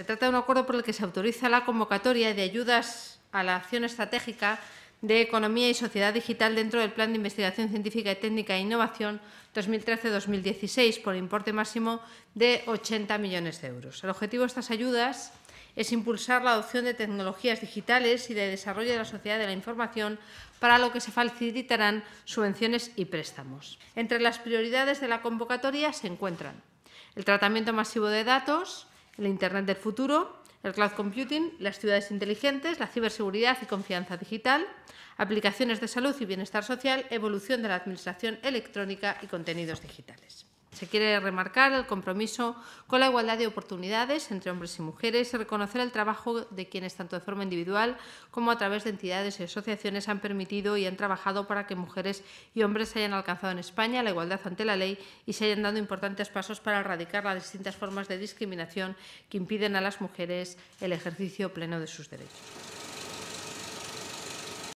Se trata de un acuerdo por el que se autoriza la convocatoria de ayudas a la acción estratégica de Economía y Sociedad Digital dentro del Plan de Investigación Científica y Técnica e Innovación 2013-2016 por importe máximo de 80 millones de euros. El objetivo de estas ayudas es impulsar la adopción de tecnologías digitales y de desarrollo de la sociedad de la información, para lo que se facilitarán subvenciones y préstamos. Entre las prioridades de la convocatoria se encuentran el tratamiento masivo de datos, la Internet del futuro, el cloud computing, las ciudades inteligentes, la ciberseguridad y confianza digital, aplicaciones de salud y bienestar social, evolución de la administración electrónica y contenidos digitales. Se quiere remarcar el compromiso con la igualdad de oportunidades entre hombres y mujeres y reconocer el trabajo de quienes tanto de forma individual como a través de entidades y asociaciones han permitido y han trabajado para que mujeres y hombres hayan alcanzado en España la igualdad ante la ley y se hayan dado importantes pasos para erradicar las distintas formas de discriminación que impiden a las mujeres el ejercicio pleno de sus derechos.